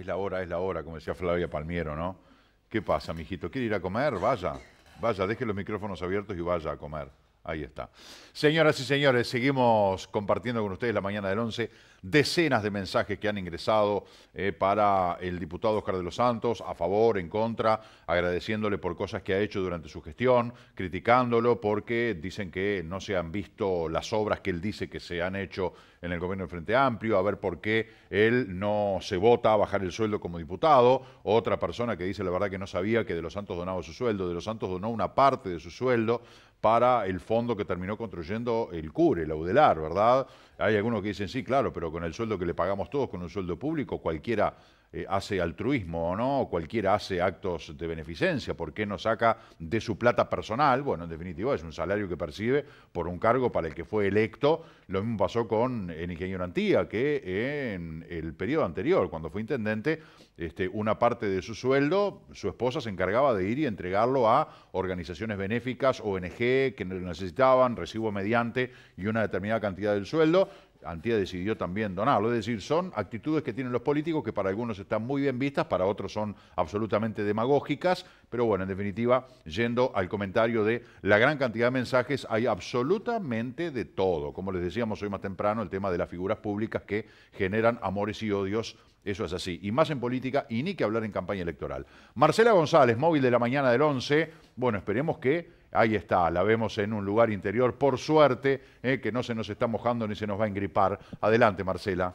es la hora, es la hora, como decía Flavia Palmiero, ¿no? ¿Qué pasa, mijito? ¿Quiere ir a comer? Vaya, vaya, deje los micrófonos abiertos y vaya a comer. Ahí está. Señoras y señores, seguimos compartiendo con ustedes la mañana del 11 decenas de mensajes que han ingresado eh, para el diputado Oscar de los Santos, a favor, en contra, agradeciéndole por cosas que ha hecho durante su gestión, criticándolo porque dicen que no se han visto las obras que él dice que se han hecho en el gobierno del Frente Amplio, a ver por qué él no se vota a bajar el sueldo como diputado. Otra persona que dice la verdad que no sabía que de los Santos donaba su sueldo, de los Santos donó una parte de su sueldo para el fondo que terminó construyendo el CURE, el Audelar, ¿verdad? Hay algunos que dicen, sí, claro, pero con el sueldo que le pagamos todos, con un sueldo público, cualquiera eh, hace altruismo o no, o cualquiera hace actos de beneficencia, ¿por qué no saca de su plata personal? Bueno, en definitiva es un salario que percibe por un cargo para el que fue electo. Lo mismo pasó con el ingeniero Antía, que en el periodo anterior, cuando fue intendente, este, una parte de su sueldo, su esposa se encargaba de ir y entregarlo a organizaciones benéficas, ONG, que lo necesitaban, recibo mediante y una determinada cantidad del sueldo. Antía decidió también donarlo. Es decir, son actitudes que tienen los políticos que para algunos están muy bien vistas, para otros son absolutamente demagógicas, pero bueno, en definitiva, yendo al comentario de la gran cantidad de mensajes, hay absolutamente de todo. Como les decíamos hoy más temprano, el tema de las figuras públicas que generan amores y odios eso es así. Y más en política y ni que hablar en campaña electoral. Marcela González, móvil de la mañana del 11. Bueno, esperemos que Ahí está, la vemos en un lugar interior, por suerte, eh, que no se nos está mojando ni se nos va a engripar. Adelante, Marcela.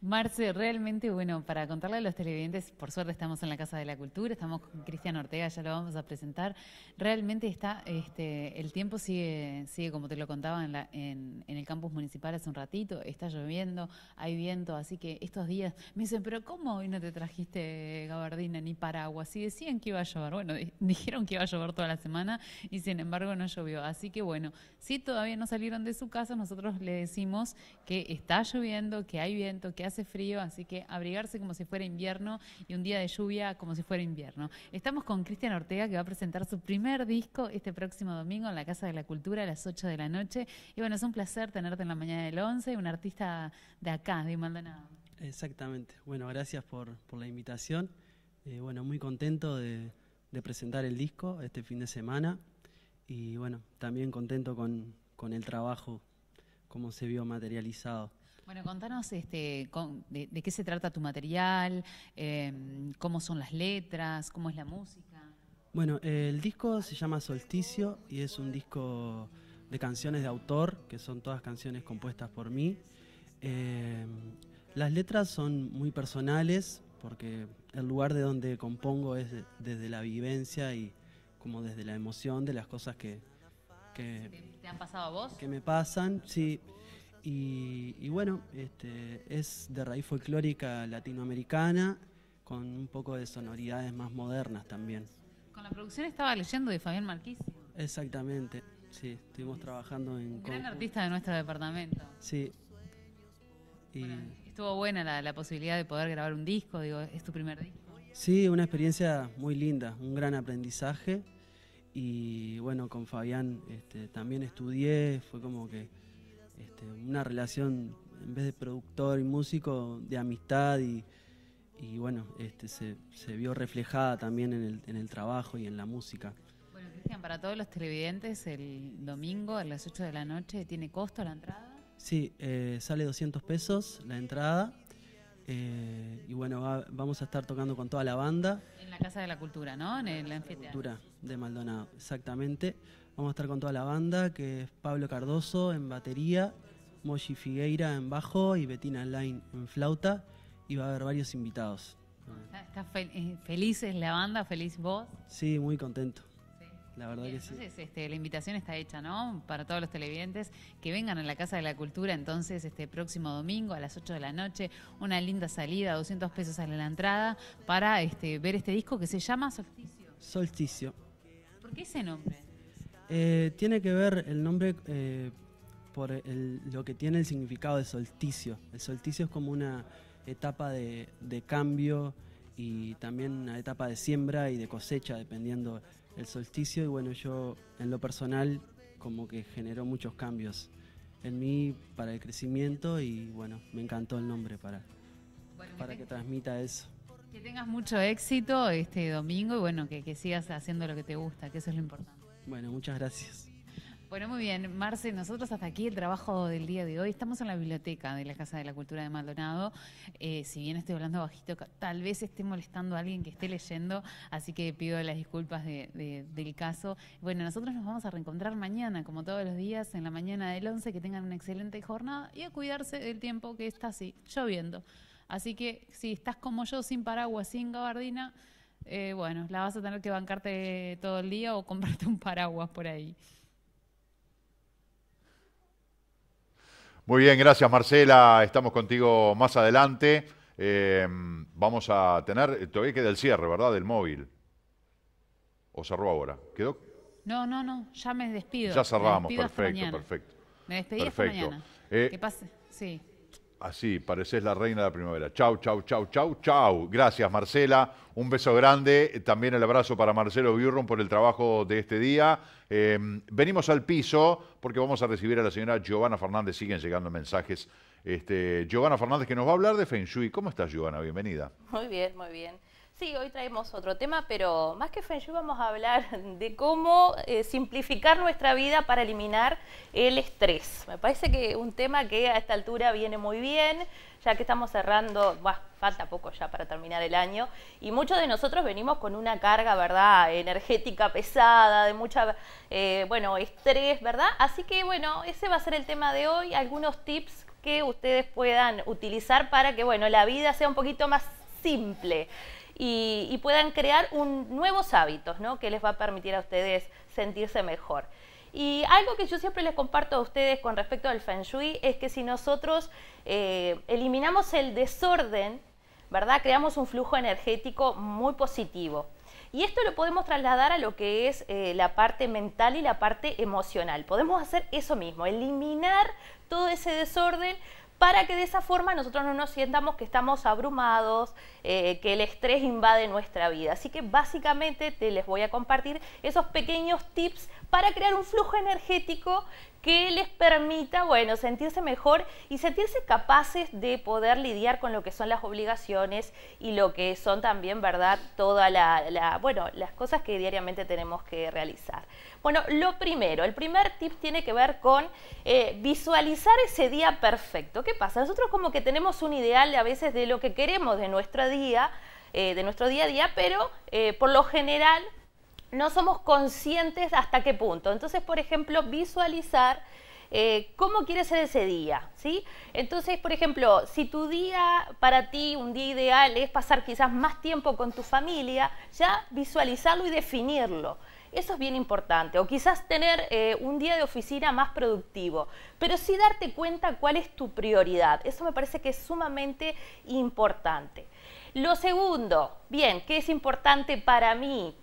Marce, realmente bueno, para contarle a los televidentes, por suerte estamos en la Casa de la Cultura, estamos con Cristian Ortega, ya lo vamos a presentar. Realmente está, este, el tiempo sigue, sigue como te lo contaba en, el campus municipal hace un ratito, está lloviendo, hay viento, así que estos días me dicen, pero ¿cómo hoy no te trajiste gabardina ni paraguas? Si decían que iba a llover, bueno, dijeron que iba a llover toda la semana y sin embargo no llovió. Así que bueno, si todavía no salieron de su casa, nosotros le decimos que está lloviendo, que hay viento, que hace frío, así que abrigarse como si fuera invierno y un día de lluvia como si fuera invierno. Estamos con Cristian Ortega que va a presentar su primer disco este próximo domingo en la Casa de la Cultura a las 8 de la noche. Y bueno, es un placer tenerte en la mañana del 11, un artista de acá, de Maldonado. Exactamente. Bueno, gracias por, la invitación. Eh, bueno, muy contento de, presentar el disco este fin de semana y bueno, también contento con, con el trabajo, como se vio materializado. Bueno, contanos este, de, qué se trata tu material, em, cómo son las letras, cómo es la música. Bueno, el disco se llama Solsticio y es un disco de canciones de autor, que son todas canciones compuestas por mí. Em, las letras son muy personales, porque el lugar de donde compongo es desde la vivencia y como desde la emoción de las cosas que... que ¿Te, han pasado a vos? Que me pasan, sí. Y, bueno, este, es de raíz folclórica latinoamericana con un poco de sonoridades más modernas también. Con la producción estaba leyendo de Fabián Marquís. Exactamente, sí, estuvimos trabajando en... Un gran artista de nuestro departamento. Sí. estuvo buena la, posibilidad de poder grabar un disco, digo, es tu primer disco. Sí, una experiencia muy linda, un gran aprendizaje y bueno, con Fabián este, también estudié, fue como que este, una relación, en vez de productor y músico, de amistad y, bueno, este, se, vio reflejada también en el, trabajo y en la música. Bueno, Cristian, para todos los televidentes, el domingo a las 8 de la noche, ¿tiene costo la entrada? Sí, eh, sale 200 pesos la entrada. Eh, y bueno, vamos a estar tocando con toda la banda. En la Casa de la Cultura, ¿no? En el Anfiteatro. Cultura de Maldonado, exactamente. Vamos a estar con toda la banda, que es Pablo Cardoso en batería, Moshi Figueira en bajo y Betina Line en flauta. Y va a haber varios invitados. Ah, ¿Estás eh, feliz es la banda? ¿Feliz vos? Sí, muy contento. La verdad que sí. Este, la invitación está hecha, ¿no? Para todos los televidentes que vengan a la Casa de la Cultura, entonces, este próximo domingo a las 8 de la noche, una linda salida, 200 pesos a la entrada, para este, ver este disco que se llama Solsticio. Solsticio. ¿Por qué ese nombre? Eh, tiene que ver el nombre eh, por lo que tiene el significado de solsticio. El solsticio es como una etapa de, cambio y también una etapa de siembra y de cosecha, dependiendo el solsticio. Y bueno, yo en lo personal como que generó muchos cambios en mí para el crecimiento y bueno, me encantó el nombre para, para que, transmita eso. Que tengas mucho éxito este domingo y bueno, que sigas haciendo lo que te gusta, que eso es lo importante. Bueno, muchas gracias. Bueno, muy bien, Marce, nosotros hasta aquí el trabajo del día de hoy. Estamos en la biblioteca de la Casa de la Cultura de Maldonado. Eh, si bien estoy hablando bajito, tal vez esté molestando a alguien que esté leyendo, así que pido las disculpas del caso. Bueno, nosotros nos vamos a reencontrar mañana, como todos los días, en la mañana del 11. Que tengan una excelente jornada y a cuidarse del tiempo que está así, lloviendo. Así que si estás como yo, sin paraguas, sin gabardina, eh, bueno, la vas a tener que bancarte todo el día o comprarte un paraguas por ahí. Muy bien, gracias Marcela. Estamos contigo más adelante. Eh, vamos a tener, todavía queda el cierre, ¿verdad? Del móvil. ¿O cerró ahora? ¿Quedó? No, no, no, ya me despido. Ya cerramos, perfecto, perfecto. Me despedí perfecto. mañana. Eh, que pase, sí. Así, pareces la reina de la primavera. Chau, chau, chau, chau, chau. Gracias, Marcela. Un beso grande. También el abrazo para Marcelo Biurron por el trabajo de este día. Em, venimos al piso porque vamos a recibir a la señora Giovanna Fernández. Siguen llegando mensajes. Este, Giovanna Fernández que nos va a hablar de Feng Shui. ¿Cómo estás, Giovanna? Bienvenida. Muy bien, muy bien. Sí, hoy traemos otro tema, pero más que Feng vamos a hablar de cómo eh, simplificar nuestra vida para eliminar el estrés. Me parece que un tema que a esta altura viene muy bien, ya que estamos cerrando, falta poco ya para terminar el año, y muchos de nosotros venimos con una carga, ¿verdad?, energética pesada, de mucha, eh, bueno, estrés, ¿verdad? Así que, bueno, ese va a ser el tema de hoy, algunos tips que ustedes puedan utilizar para que, bueno, la vida sea un poquito más simple y, puedan crear un, nuevos hábitos que les va a permitir a ustedes sentirse mejor. Y algo que yo siempre les comparto a ustedes con respecto al Feng Shui es que si nosotros eh, eliminamos el desorden, ¿verdad? Creamos un flujo energético muy positivo. Y esto lo podemos trasladar a lo que es eh, la parte mental y la parte emocional. Podemos hacer eso mismo, eliminar todo ese desorden para que de esa forma nosotros no nos sientamos que estamos abrumados, eh, que el estrés invade nuestra vida. Así que básicamente te les voy a compartir esos pequeños tips para crear un flujo energético que les permita, bueno, sentirse mejor y sentirse capaces de poder lidiar con lo que son las obligaciones y lo que son también, ¿verdad? todas bueno, las cosas que diariamente tenemos que realizar. Bueno, lo primero, el primer tip tiene que ver con eh, visualizar ese día perfecto. ¿Qué pasa? Nosotros como que tenemos un ideal a veces de lo que queremos de nuestro día, eh, de nuestro día a día, pero eh, por lo general no somos conscientes hasta qué punto. Entonces, por ejemplo, visualizar eh, cómo quieres ser ese día, ¿sí? Entonces, por ejemplo, si tu día para ti, un día ideal, es pasar quizás más tiempo con tu familia, ya visualizarlo y definirlo. Eso es bien importante. O quizás tener eh, un día de oficina más productivo. Pero sí darte cuenta cuál es tu prioridad. Eso me parece que es sumamente importante. Lo segundo, bien, ¿qué es importante para mí?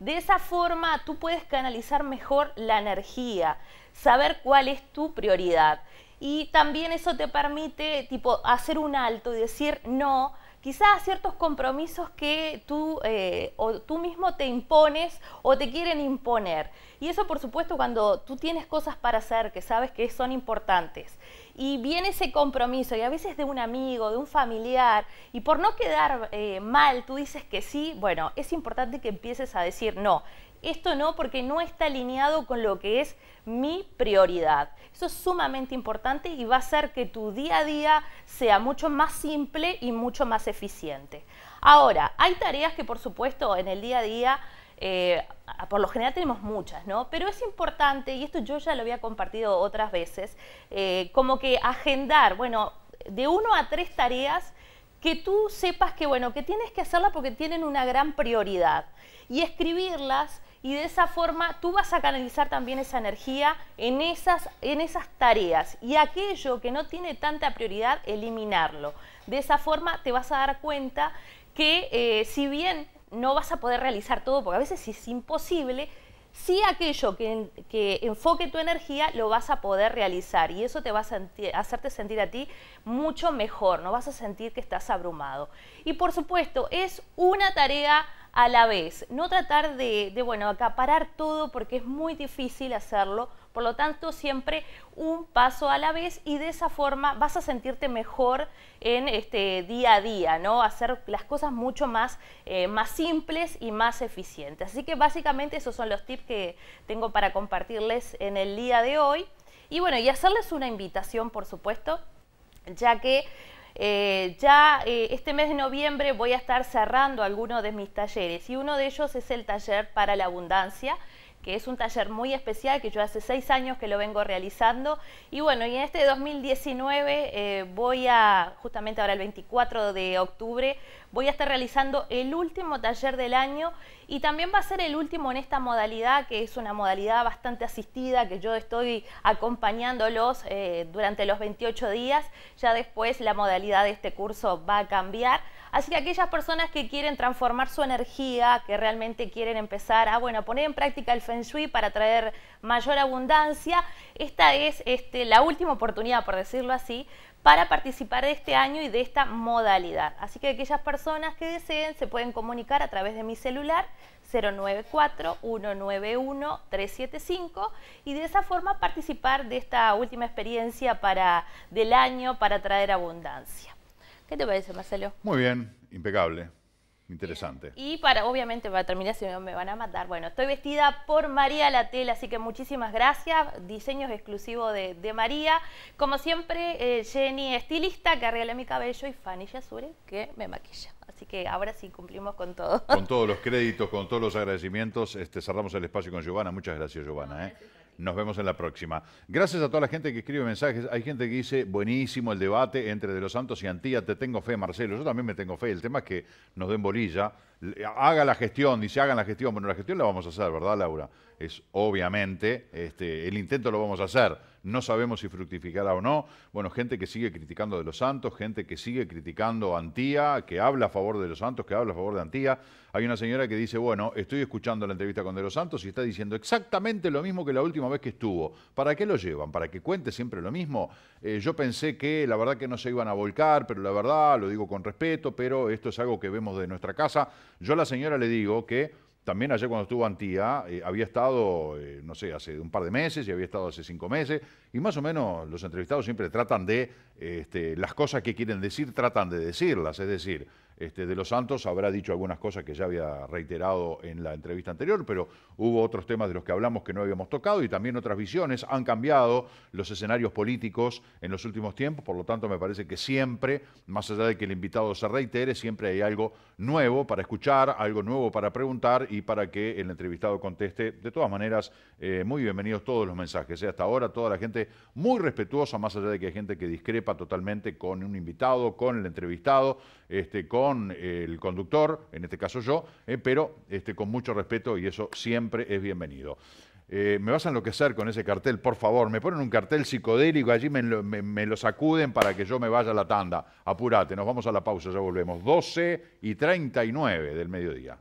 De esa forma tú puedes canalizar mejor la energía, saber cuál es tu prioridad. Y también eso te permite tipo, hacer un alto y decir no, quizás ciertos compromisos que tú, eh, o tú mismo te impones o te quieren imponer. Y eso por supuesto cuando tú tienes cosas para hacer que sabes que son importantes y viene ese compromiso, y a veces de un amigo, de un familiar, y por no quedar eh, mal, tú dices que sí, bueno, es importante que empieces a decir no. Esto no porque no está alineado con lo que es mi prioridad. Eso es sumamente importante y va a hacer que tu día a día sea mucho más simple y mucho más eficiente. Ahora, hay tareas que por supuesto en el día a día eh, por lo general tenemos muchas, ¿no? Pero es importante, y esto yo ya lo había compartido otras veces, eh, como que agendar, bueno, de uno a tres tareas que tú sepas que, bueno, que tienes que hacerlas porque tienen una gran prioridad. Y escribirlas y de esa forma tú vas a canalizar también esa energía en esas, en esas tareas y aquello que no tiene tanta prioridad, eliminarlo. De esa forma te vas a dar cuenta que eh, si bien no vas a poder realizar todo, porque a veces es imposible, si aquello que, que, enfoque tu energía lo vas a poder realizar y eso te va a sentir, hacerte sentir a ti mucho mejor, no vas a sentir que estás abrumado. Y por supuesto, es una tarea a la vez, no tratar de, de bueno, acaparar todo porque es muy difícil hacerlo por lo tanto, siempre un paso a la vez y de esa forma vas a sentirte mejor en este día a día, ¿no? Hacer las cosas mucho más, eh, más simples y más eficientes. Así que básicamente esos son los tips que tengo para compartirles en el día de hoy. Y bueno, y hacerles una invitación, por supuesto, ya que eh, ya eh, este mes de noviembre voy a estar cerrando algunos de mis talleres y uno de ellos es el taller para la abundancia que es un taller muy especial que yo hace seis años que lo vengo realizando. Y bueno, y en este 2019 eh, voy a, justamente ahora el 24 de octubre, voy a estar realizando el último taller del año y también va a ser el último en esta modalidad, que es una modalidad bastante asistida, que yo estoy acompañándolos eh, durante los 28 días. Ya después la modalidad de este curso va a cambiar. Así que aquellas personas que quieren transformar su energía, que realmente quieren empezar a bueno, poner en práctica el Feng Shui para traer mayor abundancia, esta es este, la última oportunidad, por decirlo así, para participar de este año y de esta modalidad. Así que aquellas personas que deseen se pueden comunicar a través de mi celular 094-191-375 y de esa forma participar de esta última experiencia para, del año para traer abundancia. ¿Qué te parece, Marcelo? Muy bien, impecable. Interesante. Y para, obviamente, para terminar, si no me van a matar. Bueno, estoy vestida por María Latel, así que muchísimas gracias. Diseños exclusivos de, María. Como siempre, eh, Jenny, estilista, que arregla mi cabello, y Fanny Yasure, que me maquilla. Así que ahora sí cumplimos con todo. Con todos los créditos, con todos los agradecimientos, este, cerramos el espacio con Giovanna. Muchas gracias, Giovanna. ¿eh? Nos vemos en la próxima. Gracias a toda la gente que escribe mensajes. Hay gente que dice, buenísimo el debate entre De los Santos y Antía. Te tengo fe, Marcelo. Yo también me tengo fe. El tema es que nos den bolilla. Haga la gestión, dice, hagan la gestión. Bueno, la gestión la vamos a hacer, ¿verdad, Laura? Es obviamente, este, el intento lo vamos a hacer no sabemos si fructificará o no. Bueno, gente que sigue criticando de los Santos, gente que sigue criticando a Antía, que habla a favor de los Santos, que habla a favor de Antía. Hay una señora que dice, bueno, estoy escuchando la entrevista con De los Santos y está diciendo exactamente lo mismo que la última vez que estuvo. ¿Para qué lo llevan? ¿Para que cuente siempre lo mismo? Eh, yo pensé que la verdad que no se iban a volcar, pero la verdad, lo digo con respeto, pero esto es algo que vemos de nuestra casa. Yo a la señora le digo que también ayer cuando estuvo Antía, eh, había estado, eh, no sé, hace un par de meses y había estado hace cinco meses. Y más o menos los entrevistados siempre tratan de, este, las cosas que quieren decir, tratan de decirlas. Es decir, este, de los Santos habrá dicho algunas cosas que ya había reiterado en la entrevista anterior, pero hubo otros temas de los que hablamos que no habíamos tocado y también otras visiones. Han cambiado los escenarios políticos en los últimos tiempos, por lo tanto me parece que siempre, más allá de que el invitado se reitere, siempre hay algo nuevo para escuchar, algo nuevo para preguntar y para que el entrevistado conteste. De todas maneras, eh, muy bienvenidos todos los mensajes. ¿eh? Hasta ahora toda la gente muy respetuosa, más allá de que hay gente que discrepa totalmente con un invitado, con el entrevistado, este, con con el conductor, en este caso yo, eh, pero este, con mucho respeto y eso siempre es bienvenido. Eh, me vas a enloquecer con ese cartel, por favor. Me ponen un cartel psicodélico, allí me, lo sacuden para que yo me vaya a la tanda. apúrate nos vamos a la pausa, ya volvemos. 12 y 39 del mediodía.